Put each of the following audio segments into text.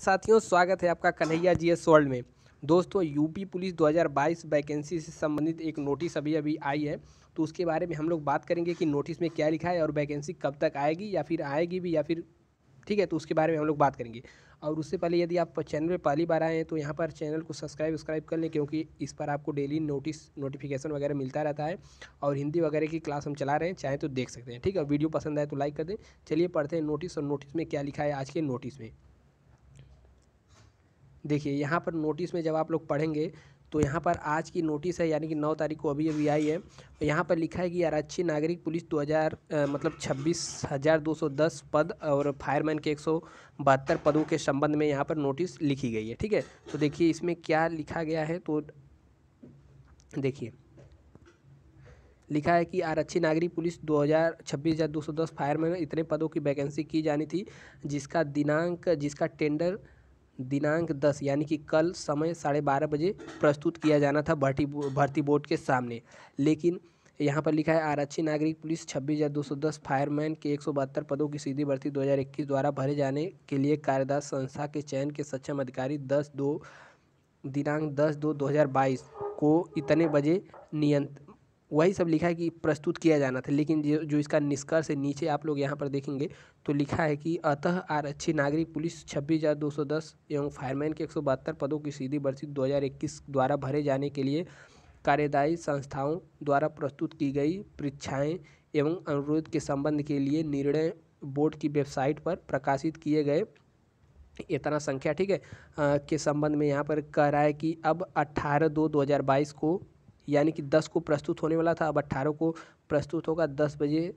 साथियों स्वागत है आपका कन्हैया जी एस वर्ल्ड में दोस्तों यूपी पुलिस 2022 वैकेंसी से संबंधित एक नोटिस अभी अभी आई है तो उसके बारे में हम लोग बात करेंगे कि नोटिस में क्या लिखा है और वैकेंसी कब तक आएगी या फिर आएगी भी या फिर ठीक है तो उसके बारे में हम लोग बात करेंगे और उससे पहले यदि आप चैनल पर पहली बार आए हैं तो यहाँ पर चैनल को सब्सक्राइब वस्क्राइब कर लें क्योंकि इस पर आपको डेली नोटिस नोटिफिकेशन वगैरह मिलता रहता है और हिंदी वगैरह की क्लास हम चला रहे हैं चाहें तो देख सकते हैं ठीक है वीडियो पसंद आए तो लाइक कर दें चलिए पढ़ते हैं नोटिस और नोटिस में क्या लिखा है आज के नोटिस में देखिए यहाँ पर नोटिस में जब आप लोग पढ़ेंगे तो यहाँ पर आज की नोटिस है यानी कि नौ तारीख को अभी अभी आई है तो यहाँ पर लिखा है कि आरक्षी नागरिक पुलिस 2000 हज़ार मतलब छब्बीस हज़ार दो सौ दस पद और फायरमैन के एक सौ बहत्तर पदों के संबंध में यहाँ पर नोटिस लिखी गई है ठीक है तो देखिए इसमें क्या लिखा गया है तो देखिए लिखा है कि आरक्षी नागरिक पुलिस दो हज़ार छब्बीस हज़ार दो सौ दस फायरमैन इतने पदों की वैकेंसी की जानी थी जिसका दिनांक जिसका टेंडर दिनांक दस यानी कि कल समय साढ़े बारह बजे प्रस्तुत किया जाना था भर्ती भर्ती बोर्ड के सामने लेकिन यहाँ पर लिखा है आरक्षी नागरिक पुलिस छब्बीस हज़ार दो सौ दस फायरमैन के एक सौ बहत्तर पदों की सीधी भर्ती दो हज़ार इक्कीस द्वारा भरे जाने के लिए कार्यदास संस्था के चयन के सक्षम अधिकारी दस दो दिनांक दस दो दो हज़ार बाईस को इतने बजे नियंत्र वही सब लिखा है कि प्रस्तुत किया जाना था लेकिन जो जो इसका निष्कर्ष है नीचे आप लोग यहाँ पर देखेंगे तो लिखा है कि अतः आरक्षी नागरिक पुलिस छब्बीस हज़ार दो सौ दस एवं फायरमैन के एक सौ बहत्तर पदों की सीधी भर्ती दो हज़ार इक्कीस द्वारा भरे जाने के लिए कार्यदायी संस्थाओं द्वारा प्रस्तुत की गई परीक्षाएँ एवं अनुरोध के संबंध के लिए निर्णय बोर्ड की वेबसाइट पर प्रकाशित किए गए इतना संख्या ठीक है आ, के संबंध में यहाँ पर कह रहा है कि अब अट्ठारह दो दो हज़ार बाईस को यानी कि दस को प्रस्तुत होने वाला था अब अट्ठारह को प्रस्तुत होगा दस बजे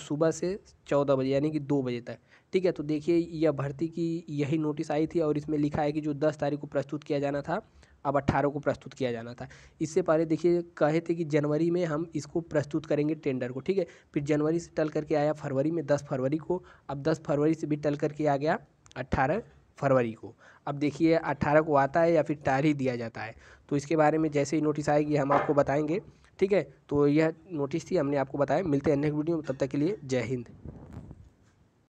सुबह से चौदह बजे यानी कि दो बजे तक ठीक है तो देखिए यह भर्ती की यही नोटिस आई थी और इसमें लिखा है कि जो दस तारीख को प्रस्तुत किया जाना था अब अट्ठारह को प्रस्तुत किया जाना था इससे पहले देखिए कहे थे कि जनवरी में हम इसको प्रस्तुत करेंगे टेंडर को ठीक है फिर जनवरी से टल करके आया फरवरी में दस फरवरी को अब दस फरवरी से भी टल करके आ गया अट्ठारह फरवरी को अब देखिए अट्ठारह को आता है या फिर तारीख दिया जाता है तो इसके बारे में जैसे ही नोटिस आएगी हम आपको बताएंगे ठीक है तो यह नोटिस थी हमने आपको बताया मिलते हैं नेक्स्ट वीडियो में तब तक के लिए जय हिंद